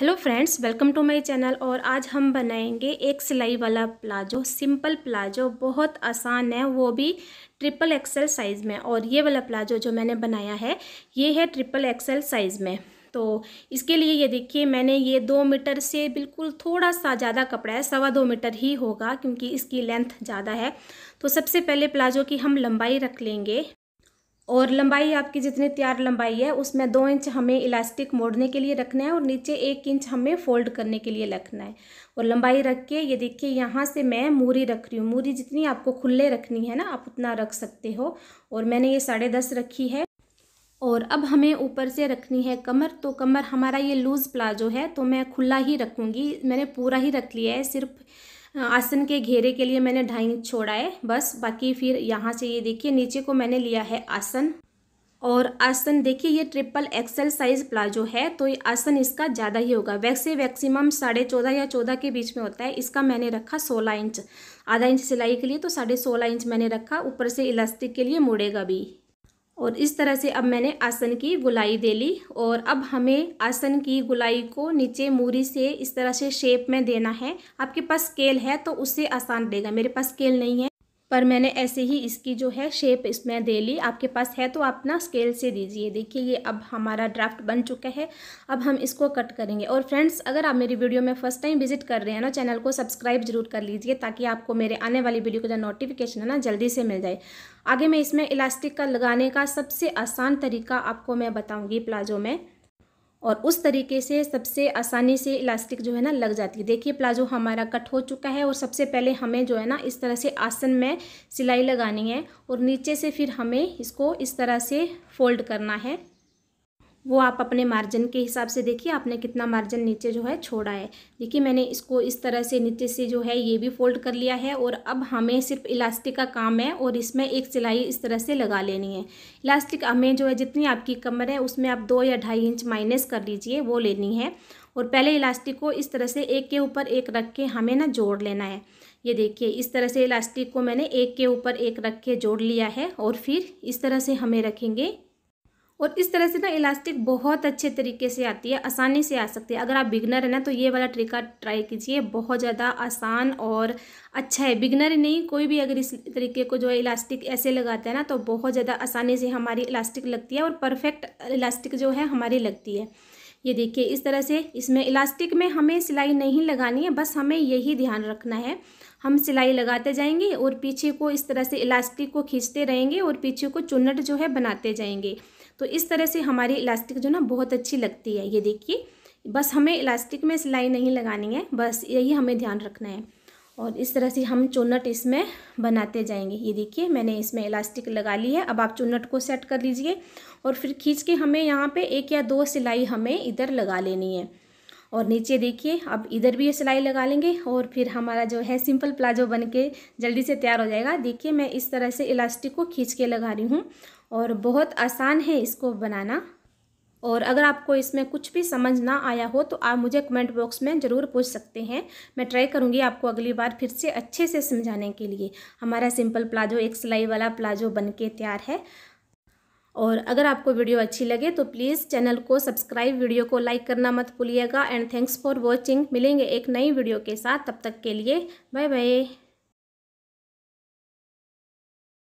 hello friends welcome to my channel और आज हम बनाएंगे एक सिलाई वाला प्लाजो सिंपल प्लाजो बहुत आसान है वो भी ट्रिपल एक्सेल साइज़ में और ये वाला प्लाजो जो मैंने बनाया है ये है ट्रिपल एक्सेल साइज़ में तो इसके लिए ये देखिए मैंने ये दो मीटर से बिल्कुल थोड़ा सा ज़्यादा कपड़ा है सवा दो मीटर ही होगा क्योंकि इसकी लेंथ ज़्यादा है तो सबसे पहले प्लाजो की हम लंबाई रख लेंगे और लंबाई आपकी जितनी तैयार लंबाई है उसमें दो इंच हमें इलास्टिक मोड़ने के लिए रखना है और नीचे एक इंच हमें फोल्ड करने के लिए रखना है और लंबाई रख के ये देखिए यहाँ से मैं मूरी रख रही हूँ मूरी जितनी आपको खुले रखनी है ना आप उतना रख सकते हो और मैंने ये साढ़े दस रखी है और अब हमें ऊपर से रखनी है कमर तो कमर हमारा ये लूज़ प्लाजो है तो मैं खुला ही रखूँगी मैंने पूरा ही रख लिया है सिर्फ आसन के घेरे के लिए मैंने ढाई इंच छोड़ा है बस बाकी फिर यहाँ से ये देखिए नीचे को मैंने लिया है आसन और आसन देखिए ये ट्रिपल एक्सल साइज प्लाजो है तो ये आसन इसका ज़्यादा ही होगा वैसे मैक्सिमम साढ़े चौदह या चौदह के बीच में होता है इसका मैंने रखा सोलह इंच आधा इंच सिलाई के लिए तो साढ़े सोलह इंच मैंने रखा ऊपर से इलास्टिक के लिए मुड़ेगा भी और इस तरह से अब मैंने आसन की गुलाई दे ली और अब हमें आसन की गुलाई को नीचे मूरी से इस तरह से शेप में देना है आपके पास स्केल है तो उससे आसान देगा मेरे पास स्केल नहीं है पर मैंने ऐसे ही इसकी जो है शेप इसमें दे ली आपके पास है तो आप ना स्केल से दीजिए देखिए ये अब हमारा ड्राफ्ट बन चुका है अब हम इसको कट करेंगे और फ्रेंड्स अगर आप मेरी वीडियो में फर्स्ट टाइम विजिट कर रहे हैं ना चैनल को सब्सक्राइब जरूर कर लीजिए ताकि आपको मेरे आने वाली वीडियो का जो नोटिफिकेशन है ना जल्दी से मिल जाए आगे मैं इसमें इलास्टिक का लगाने का सबसे आसान तरीका आपको मैं बताऊँगी प्लाजो में और उस तरीके से सबसे आसानी से इलास्टिक जो है ना लग जाती है देखिए प्लाजो हमारा कट हो चुका है और सबसे पहले हमें जो है ना इस तरह से आसन में सिलाई लगानी है और नीचे से फिर हमें इसको इस तरह से फोल्ड करना है वो आप अपने मार्जिन के हिसाब से देखिए आपने कितना मार्जिन नीचे जो है छोड़ा है देखिए मैंने इसको इस तरह से नीचे से जो है ये भी फोल्ड कर लिया है और अब हमें सिर्फ इलास्टिक का काम है और इसमें एक सिलाई इस तरह से लगा लेनी है इलास्टिक हमें जो है जितनी आपकी कमर है उसमें आप दो या ढाई इंच माइनस कर लीजिए वो लेनी है और पहले इलास्टिक को इस तरह से एक के ऊपर एक रख के हमें ना जोड़ लेना है ये देखिए इस तरह से इलास्टिक को मैंने एक के ऊपर एक रख के जोड़ लिया है और फिर इस तरह से हमें रखेंगे और इस तरह से ना इलास्टिक बहुत अच्छे तरीके से आती है आसानी से आ सकती है अगर आप बिगनर है ना तो ये वाला ट्रिक ट्राई कीजिए बहुत ज़्यादा आसान और अच्छा है बिगनर नहीं कोई भी अगर इस तरीके को जो है इलास्टिक ऐसे लगाता है ना तो बहुत ज़्यादा आसानी से हमारी इलास्टिक लगती है और परफेक्ट इलास्टिक जो है हमारी लगती है ये देखिए इस तरह से इसमें इलास्टिक में हमें सिलाई नहीं लगानी है बस हमें यही ध्यान रखना है हम सिलाई लगाते जाएंगे और पीछे को इस तरह से इलास्टिक को खींचते रहेंगे और पीछे को चुन्नट जो है बनाते जाएंगे तो इस तरह से हमारी इलास्टिक जो ना बहुत अच्छी लगती है ये देखिए बस हमें इलास्टिक में सिलाई नहीं लगानी है बस यही हमें ध्यान रखना है और इस तरह से हम चुन्नट इसमें बनाते जाएंगे ये देखिए मैंने इसमें इलास्टिक लगा ली है अब आप चुन्नट को सेट कर लीजिए और फिर खींच के हमें यहाँ पे एक या दो सिलाई हमें इधर लगा लेनी है और नीचे देखिए अब इधर भी ये सिलाई लगा लेंगे और फिर हमारा जो है सिंपल प्लाजो बन के जल्दी से तैयार हो जाएगा देखिए मैं इस तरह से इलास्टिक को खींच के लगा रही हूँ और बहुत आसान है इसको बनाना और अगर आपको इसमें कुछ भी समझ ना आया हो तो आप मुझे कमेंट बॉक्स में ज़रूर पूछ सकते हैं मैं ट्राई करूँगी आपको अगली बार फिर से अच्छे से समझाने के लिए हमारा सिंपल प्लाजो एक सिलाई वाला प्लाजो बन के तैयार है और अगर आपको वीडियो अच्छी लगे तो प्लीज़ चैनल को सब्सक्राइब वीडियो को लाइक करना मत भूलिएगा एंड थैंक्स फॉर वॉचिंग मिलेंगे एक नई वीडियो के साथ तब तक के लिए बाय बाय